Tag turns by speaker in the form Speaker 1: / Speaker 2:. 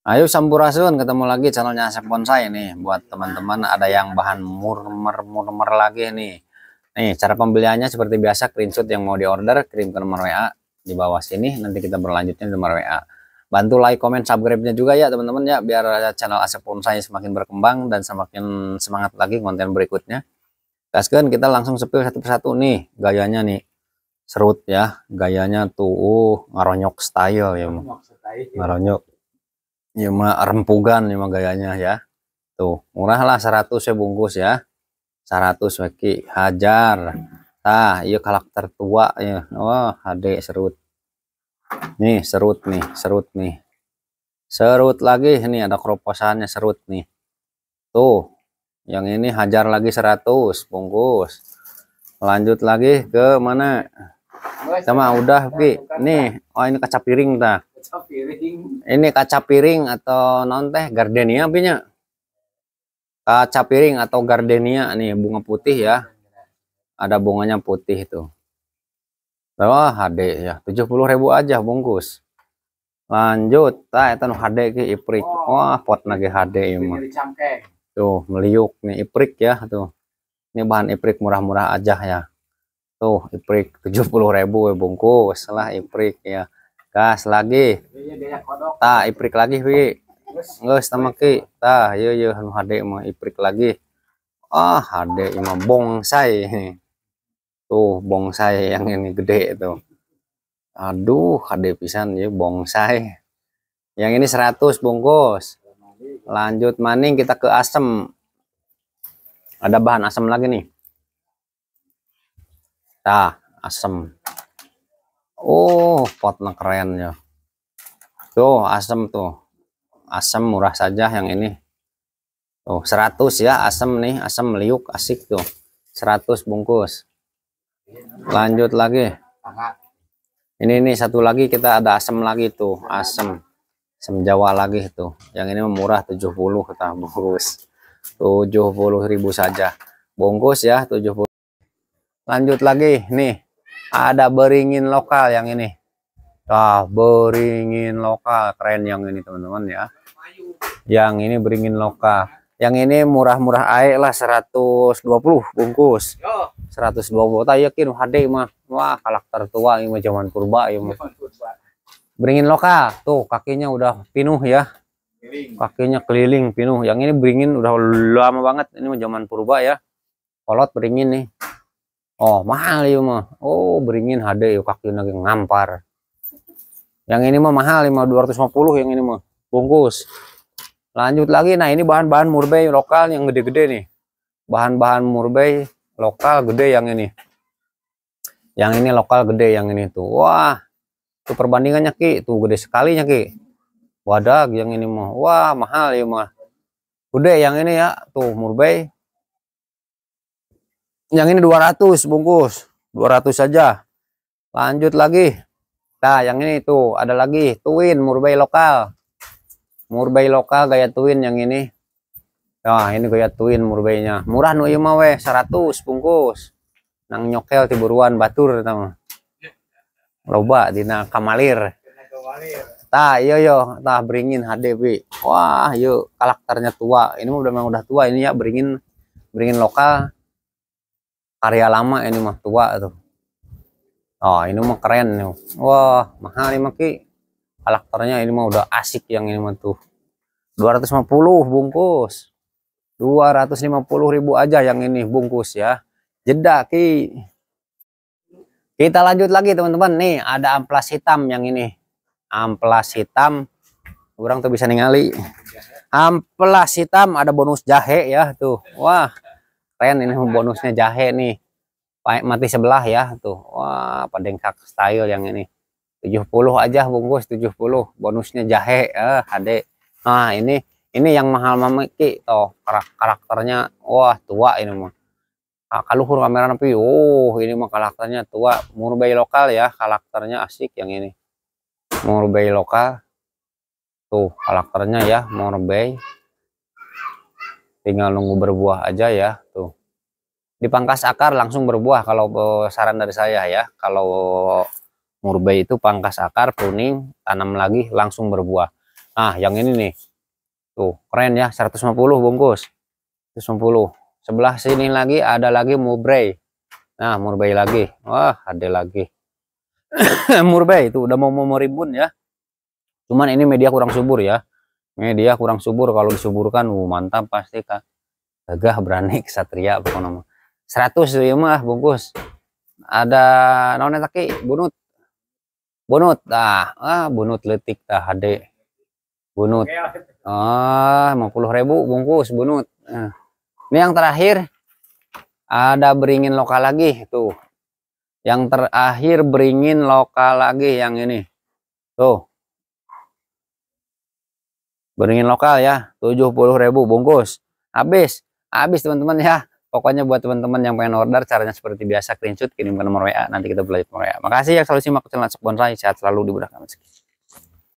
Speaker 1: Ayo sampurasun, ketemu lagi channelnya Asep Bonsai nih. Buat teman-teman ada yang bahan murmer-murmer lagi nih. Nih, cara pembeliannya seperti biasa screenshot yang mau diorder, kirim ke nomor WA di bawah sini. Nanti kita berlanjutnya di nomor WA. Bantu like, comment, subscribe-nya juga ya teman-teman ya. Biar channel Asep Bonsai semakin berkembang dan semakin semangat lagi konten berikutnya. Gaskan kita langsung sepil satu persatu nih. Gayanya nih serut ya. Gayanya tuh uh, ngaronyok style ya. Ngaronyok ya mah rempugan ya mah gayanya ya tuh murah lah 100 ya bungkus ya seratus. weki hajar nah iya karakter tua ya wah oh, adik serut nih serut nih serut nih serut lagi ini ada keroposannya serut nih tuh yang ini hajar lagi seratus, bungkus lanjut lagi ke mana sama udah kan, nih oh ini kaca piring ta ini kaca piring atau non teh gardenia punya kaca piring atau gardenia nih bunga putih ya ada bunganya putih itu Wah, HD ya, tujuh puluh ribu aja bungkus. Lanjut, ta itu HD ki iprik. Oh. Wah, pot nage HD imah. Tuh, meliuk nih iprik ya tuh. Ini bahan iprik murah-murah aja ya tuh iprik tujuh puluh ribu bungkus lah iprik ya gas lagi tak iprik lagi pi nggak sama ki tak yo iya, yo iya, anu hade mah iprik lagi ah hade emang bongsai tuh bongsai yang ini gede tuh aduh hade pisan ya bongsai yang ini seratus bungkus lanjut maning kita ke asem ada bahan asem lagi nih dah asem oh potnya keren ya tuh asem tuh asem murah saja yang ini tuh 100 ya asem nih asem liuk asik tuh 100 bungkus lanjut lagi ini nih satu lagi kita ada asem lagi tuh asem asem jawa lagi tuh yang ini murah 70 kita bungkus 70.000 saja bungkus ya 70 lanjut lagi nih ada beringin lokal yang ini Wah, beringin lokal keren yang ini teman-teman ya yang ini beringin lokal yang ini murah-murah air lah 120 bungkus 120 tak yakin HD mah wah kalak tertua ini zaman purba iya, mah beringin lokal tuh kakinya udah pinuh ya kakinya keliling pinuh yang ini beringin udah lama banget ini zaman purba ya kolot beringin nih Oh, mahal ya mah. Oh, beringin HD yuk kaki lagi ngampar. Yang ini mah mahal 5250 yang ini mah. Bungkus. Lanjut lagi. Nah, ini bahan-bahan murbei lokal yang gede-gede nih. Bahan-bahan murbei lokal gede yang ini. Yang ini lokal gede yang ini tuh. Wah. Itu perbandingannya Ki, tuh gede sekali Ki. Wadah yang ini mah. Wah, mahal ya mah. Gede yang ini ya, tuh murbei yang ini 200 bungkus 200 saja lanjut lagi nah yang ini tuh ada lagi twin murbei lokal murbei lokal gaya twin yang ini nah ini gaya twin murbeinya murah nu ieu 100 bungkus nang nyokel tiburuan batur teman loba dina kamalir tah iya yo iya. tah beringin HDB wah yuk iya, karakternya tua ini udah memang udah tua ini ya beringin beringin lokal karya lama ini mah tua tuh oh ini mah keren nih wah mahal ini mah ki karakternya ini mah udah asik yang ini mah tuh 250 bungkus 250 ribu aja yang ini bungkus ya jeda ki kita lanjut lagi teman-teman nih ada amplas hitam yang ini amplas hitam kurang tuh bisa ningali amplas hitam ada bonus jahe ya tuh wah keren ini iya, bonusnya iya. jahe nih mati sebelah ya tuh wah pedengkak style yang ini 70 aja bungkus 70 bonusnya jahe eh hade nah ini ini yang mahal mamiki oh karak karakternya wah tua ini mah ah, kaluhur kamera tapi oh uh, ini mah karakternya tua murbei lokal ya karakternya asik yang ini murbei lokal tuh karakternya ya murbei tinggal nunggu berbuah aja ya tuh dipangkas akar langsung berbuah kalau eh, saran dari saya ya kalau murbei itu pangkas akar pruning tanam lagi langsung berbuah nah yang ini nih tuh keren ya 150 bungkus 150 sebelah sini lagi ada lagi murbei nah murbei lagi wah ada lagi murbei itu udah mau mau ribun ya cuman ini media kurang subur ya ini dia kurang subur kalau disuburkan, uh, mantap pasti kak. Gagah berani kesatria pokoknya. 100 ya mah bungkus. Ada naon taki bunut. Bunut ah, ah bunut letik tah HD. Bunut. Ah, ribu bungkus bunut. ah. Ini yang terakhir ada beringin lokal lagi tuh. Yang terakhir beringin lokal lagi yang ini. Tuh beringin lokal ya 70.000 bungkus habis habis teman-teman ya pokoknya buat teman-teman yang pengen order caranya seperti biasa screenshot kirim ke nomor WA nanti kita belajar nomor WA makasih ya selalu simak channel Sok Bonsai sehat selalu dibudahkan rezeki